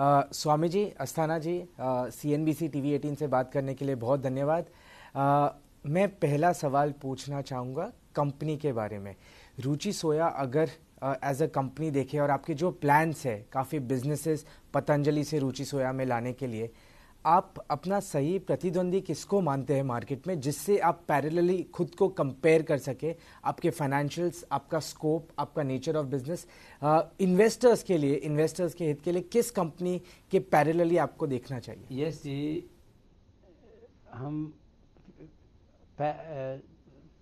आ, Swami ji Asthana ji C N B C T V eighteen से बात करने के लिए बहुत धन्यवाद आ, मैं पहला सवाल पूछना चाहूँगा कंपनी के बारे में रुचि सोया अगर एज अ कंपनी देखे और आपके जो प्लान्स है काफ़ी बिजनेसेस पतंजलि से रुचि सोया में लाने के लिए आप अपना सही प्रतिद्वंदी किसको मानते हैं मार्केट में जिससे आप पैरेलली खुद को कंपेयर कर सके आपके फाइनेंशियल्स आपका स्कोप आपका नेचर ऑफ बिजनेस इन्वेस्टर्स के लिए इन्वेस्टर्स के हित के लिए किस कंपनी के पैरेलली आपको देखना चाहिए यस yes, जी हम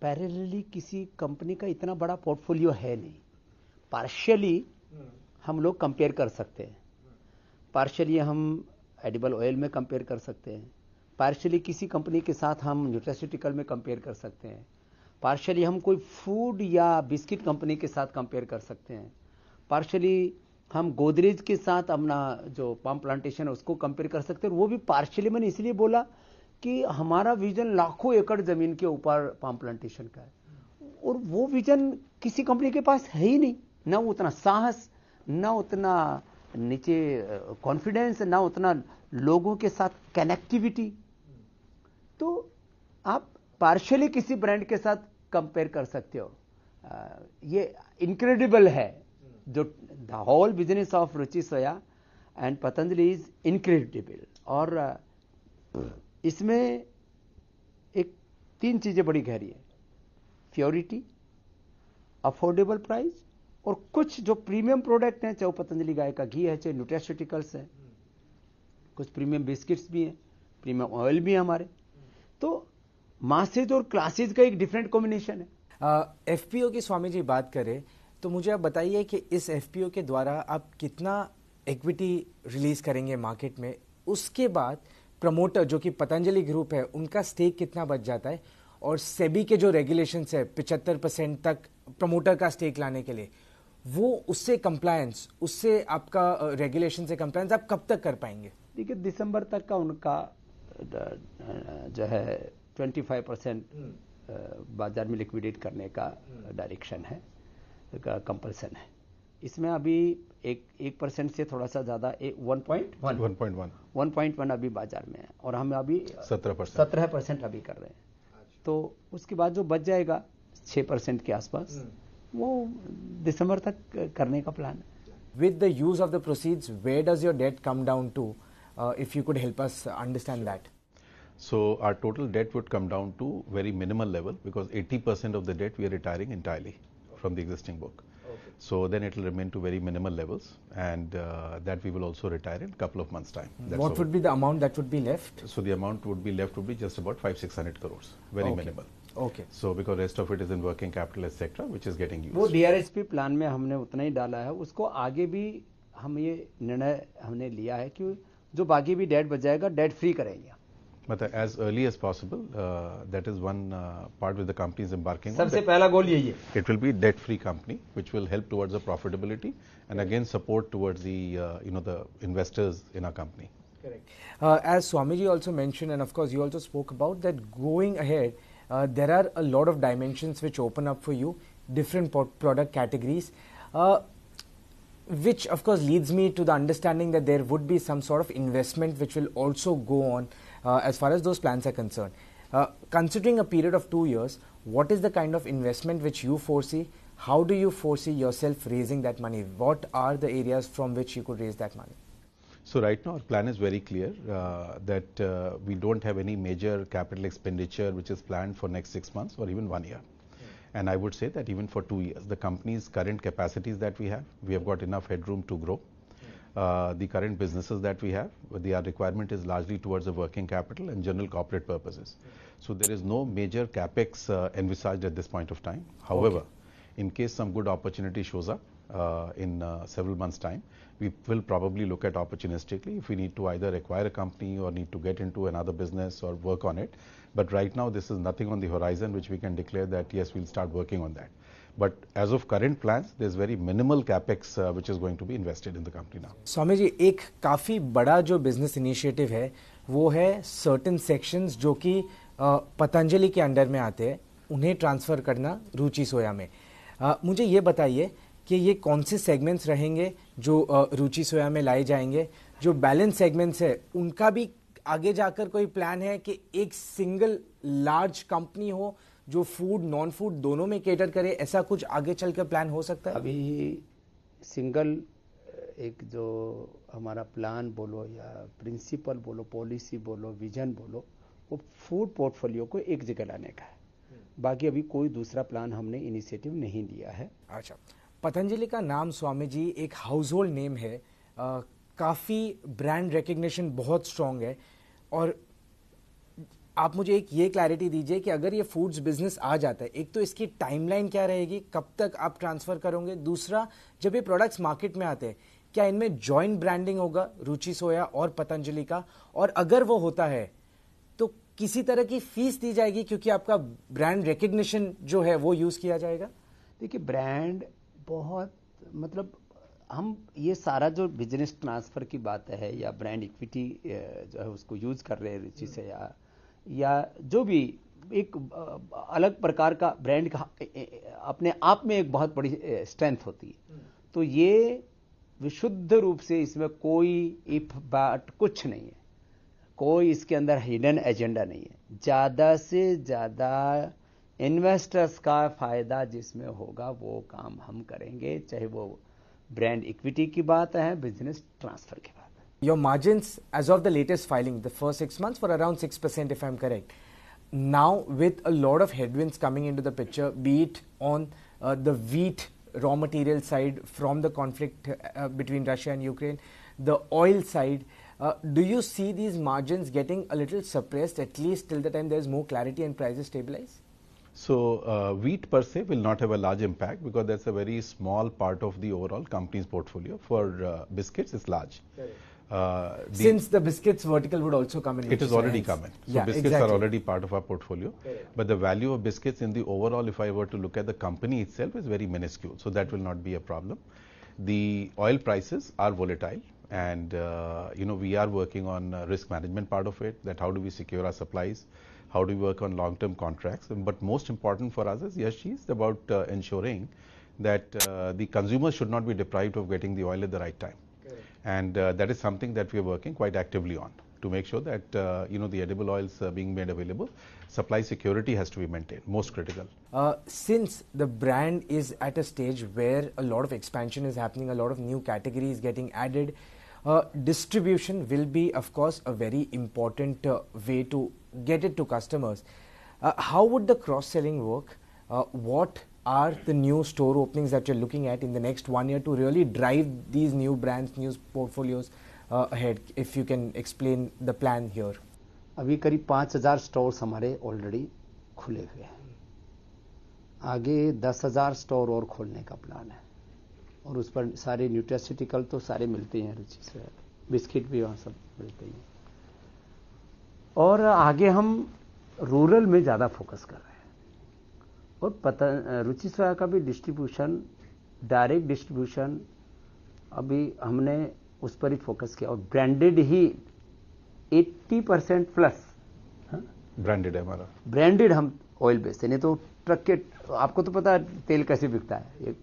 पैरेलली किसी कंपनी का इतना बड़ा पोर्टफोलियो है नहीं पार्शियली हम्म। हम लोग कंपेयर कर सकते हैं पार्शियली हम एडिबल ऑयल में कंपेयर कर सकते हैं पार्शली किसी कंपनी के साथ हम न्यूट्रासिटिकल में कंपेयर कर सकते हैं पार्शली हम कोई फूड या बिस्किट कंपनी के साथ कंपेयर कर सकते हैं पार्शली हम गोदरेज के साथ अपना जो पम्प प्लांटेशन है उसको कंपेयर कर सकते हैं वो भी पार्शली मैंने इसलिए बोला कि हमारा विजन लाखों एकड़ ज़मीन के ऊपर पम्प प्लांटेशन का है और वो विजन किसी कंपनी के पास है ही नहीं ना उतना साहस ना उतना नीचे कॉन्फिडेंस ना उतना लोगों के साथ कनेक्टिविटी तो आप पार्शली किसी ब्रांड के साथ कंपेयर कर सकते हो ये इनक्रेडिबल है जो the whole business of Ruchi Soya and Patanjali is incredible और इसमें एक तीन चीज़ें बड़ी गहरी है प्योरिटी अफोर्डेबल प्राइस और कुछ जो प्रीमियम प्रोडक्ट हैं चाहे वो पतंजलि गाय का घी है चाहे न्यूट्रास्यूटिकल्स हैं कुछ प्रीमियम बिस्किट्स भी हैं प्रीमियम ऑयल भी है हमारे तो मासेज और क्लासेज का एक डिफरेंट कॉम्बिनेशन है एफ की स्वामी जी बात करें तो मुझे आप बताइए कि इस एफ के द्वारा आप कितना इक्विटी रिलीज करेंगे मार्केट में उसके बाद प्रमोटर जो कि पतंजलि ग्रुप है उनका स्टेक कितना बच जाता है और सेबी के जो रेगुलेशंस है पिछहत्तर परसेंट तक प्रमोटर का स्टेक लाने के लिए वो उससे कंप्लायंस उससे आपका रेगुलेशन से कंप्लायंस आप कब तक कर पाएंगे देखिए दिसंबर तक का उनका जो है 25 परसेंट हम्म। बाजार में लिक्विडेट करने का डायरेक्शन हम्म। है का कंपल्सन है इसमें अभी एक एक परसेंट से थोड़ा सा ज्यादा one point one point one one point one अभी बाजार में है और हम अभी सत्रह परसेंट सत्रह परसेंट अभी कर रहे हैं अच्छा। तो उसके बाद जो बच जाएगा छः परसेंट के आसपास हम्म। वो दिसंबर तक करने का प्लान है with the use of the proceeds where does your debt come down to if you could help us understand that So our total debt would come down to very minimal level because 80% of the debt we are retiring entirely from the existing book. So then it will remain to very minimal levels and uh, that we will also retire in a couple of months time. That's what would be the amount that would be left? So the amount would be left would be just about 5 600 crores, very okay. minimal okay so because rest of it is in working capital etc which is getting used वो DRSP plan में हमने उतना ही डाला है उसको आगे भी हम ये निर्णय हमने लिया है कि जो बाकी भी debt बचाएगा debt free करेंगे मतलब as early as possible uh, that is one uh, part with the companies embarking सबसे पहला goal ये है it will be debt free company which will help towards the profitability and again support towards the uh, you know the investors in our company Correct. as Swamiji also mentioned, and of course you also spoke about that going ahead, uh, there are a lot of dimensions which open up for you, different po- product categories, uh, which of course leads me to the understanding that there would be some sort of investment which will also go on uh, as far as those plans are concerned. Uh, considering a period of two years, what is the kind of investment which you foresee? How do you foresee yourself raising that money? What are the areas from which you could raise that money? So right now our plan is very clear uh, that uh, we don't have any major capital expenditure which is planned for next six months or even one year. Hmm. And I would say that even for two years, the company's current capacities that we have, we have got enough headroom to grow. Hmm. Uh, the current businesses that we have, the our requirement is largely towards the working capital and general corporate purposes. Hmm. So there is no major capex uh, envisaged at this point of time. However, okay. in case some good opportunity shows up, uh, in uh, several months' time. We will probably look at opportunistically if we need to either acquire a company or need to get into another business or work on it. But Right now, this is nothing on the horizon which we can declare that, yes, we'll start working on that. But As of current plans, there's very minimal CapEx uh, which is going to be invested in the company now. स्वामी जी, एक काफी बड़ा business initiative है, वो है certain sections जो कि Patanjali के under में आते unhe transfer karna Ruchi रुचि सोया में। मुझे ये कि ये कौन से सेगमेंट्स रहेंगे जो रुचि सोया में लाए जाएंगे जो बैलेंस सेगमेंट्स है उनका भी आगे जाकर कोई प्लान है कि एक सिंगल लार्ज कंपनी हो जो फूड नॉन फूड दोनों में केटर करे ऐसा कुछ आगे चल कर प्लान हो सकता है अभी सिंगल एक जो हमारा प्लान बोलो या प्रिंसिपल बोलो पॉलिसी बोलो विजन बोलो वो फूड पोर्टफोलियो को एक जगह लाने का है हम्म। बाकी अभी कोई दूसरा प्लान हमने इनिशिएटिव नहीं लिया है अच्छा पतंजलि का नाम स्वामी जी एक हाउस होल्ड नेम है काफ़ी ब्रांड रिकग्निशन बहुत स्ट्रॉन्ग है और आप मुझे एक ये क्लैरिटी दीजिए कि अगर ये फूड्स बिजनेस आ जाता है एक तो इसकी टाइमलाइन क्या रहेगी कब तक आप ट्रांसफ़र करोगे दूसरा जब ये प्रोडक्ट्स मार्केट में आते हैं क्या इनमें जॉइंट ब्रांडिंग होगा रुचि सोया और पतंजलि का और अगर वो होता है तो किसी तरह की फीस दी जाएगी क्योंकि आपका ब्रांड रिकग्निशन जो है वो यूज़ किया जाएगा देखिए ब्रांड बहुत मतलब हम ये सारा जो बिजनेस ट्रांसफर की बात है या ब्रांड इक्विटी जो है उसको यूज कर रहे हैं रुचि से या या जो भी एक अलग प्रकार का ब्रांड का अपने आप में एक बहुत बड़ी स्ट्रेंथ होती है हम्म। तो ये विशुद्ध रूप से इसमें कोई इफ बाट कुछ नहीं है कोई इसके अंदर हिडन एजेंडा नहीं है ज्यादा से ज्यादा इन्वेस्टर्स का फायदा जिसमें होगा वो काम हम करेंगे चाहे वो ब्रांड इक्विटी की बात है बिजनेस ट्रांसफर की बात है your margin as of the latest filing the first six months for around six percent if I am correct now with a lot of headwinds coming into the picture be it on the wheat raw material side from the conflict between Russia and Ukraine the oil side do you see these margin getting a little suppressed at least till the time there is more clarity and prices stabilise So, uh, wheat per se will not have a large impact because that's a very small part of the overall company's portfolio. For uh, biscuits, it's large. Uh, the Since the biscuits vertical would also come in. It is already coming. So, yeah, biscuits exactly. are already part of our portfolio. But the value of biscuits in the overall, if I were to look at the company itself, is very minuscule. So, that will not be a problem. The oil prices are volatile and uh, you know we are working on uh, risk management part of it that how do we secure our supplies how do we work on long-term contracts? But most important for us is yes, she's about uh, ensuring that uh, the consumer should not be deprived of getting the oil at the right time. And uh, that is something that we are working quite actively on to make sure that uh, you know the edible oils are being made available, supply security has to be maintained. Most critical. Uh, since the brand is at a stage where a lot of expansion is happening, a lot of new categories getting added, uh, distribution will be, of course, a very important uh, way to get it to customers. Uh, how would the cross-selling work? Uh, what are the new store openings that you're looking at in the next one year to really drive these new brands, new portfolios uh, ahead? If you can explain the plan here. अभी करीब 5,000 stores हमारे already खुले हुए हैं आगे 10,000 store और खोलने का प्लान है और उस पर सारे न्यूट्रास्यूटिकल तो सारे मिलते हैं रुचि से बिस्किट भी वहाँ सब मिलते हैं और आगे हम रूरल में ज़्यादा फोकस कर रहे हैं और पता रुचि सोया का भी डिस्ट्रीब्यूशन डायरेक्ट डिस्ट्रीब्यूशन अभी हमने उस पर ही फोकस किया और ब्रांडेड ही 80 परसेंट प्लस हाँ? ब्रांडेड है हमारा ब्रांडेड हम ऑयल बेचते नहीं तो ट्रक के आपको तो पता है तेल कैसे बिकता है एक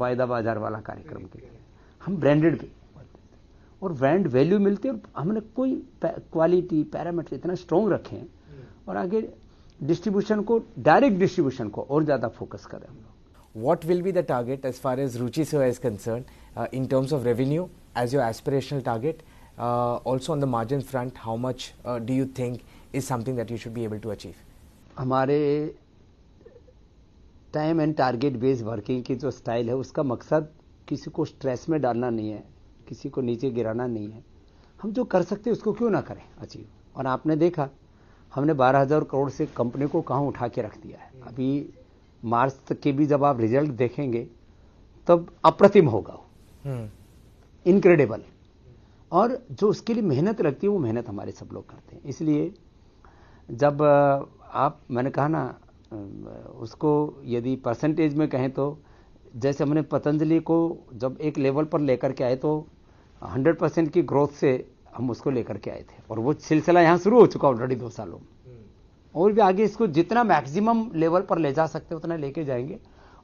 वायदा बाजार वाला कार्यक्रम के लिए हम ब्रांडेड भी और ब्रांड वैल्यू मिलती है और हमने कोई क्वालिटी पैरामीटर इतना स्ट्रॉन्ग रखे हैं और आगे डिस्ट्रीब्यूशन को डायरेक्ट डिस्ट्रीब्यूशन को और ज़्यादा फोकस करें हम लोग what will be the target as far as Ruchi सेवा is concern in terms of revenue as your aspirational target also on the margin front how much do you think is something that you should be able to achieve हमारे time and target based working की जो style है उसका मकसद किसी को stress में डालना नहीं है किसी को नीचे गिराना नहीं है हम जो कर सकते उसको क्यों ना करें अचीव और आपने देखा हमने बारह हजार करोड़ से कंपनी को कहाँ उठा के रख दिया है अभी मार्च तक के भी जब आप रिजल्ट देखेंगे तब अप्रतिम होगा इनक्रेडिबल हम्म। और जो उसके लिए मेहनत लगती है वो मेहनत हमारे सब लोग करते हैं इसलिए जब आप मैंने कहा ना उसको यदि परसेंटेज में कहें तो जैसे हमने पतंजलि को जब एक लेवल पर लेकर के आए तो हंड्रेड परसेंट की ग्रोथ से हम उसको लेकर के आए थे और वो सिलसिला यहाँ शुरू हो चुका ऑलरेडी दो सालों में हम्म। और भी आगे इसको जितना मैक्सिमम लेवल पर ले जा सकते उतना लेके जाएंगे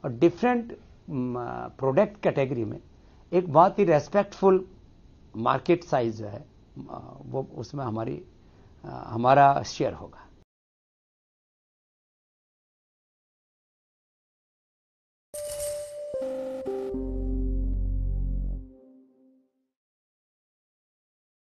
और डिफरेंट प्रोडक्ट कैटेगरी में एक बहुत ही रेस्पेक्टफुल मार्केट साइज जो है वो उसमें हमारी हमारा शेयर होगा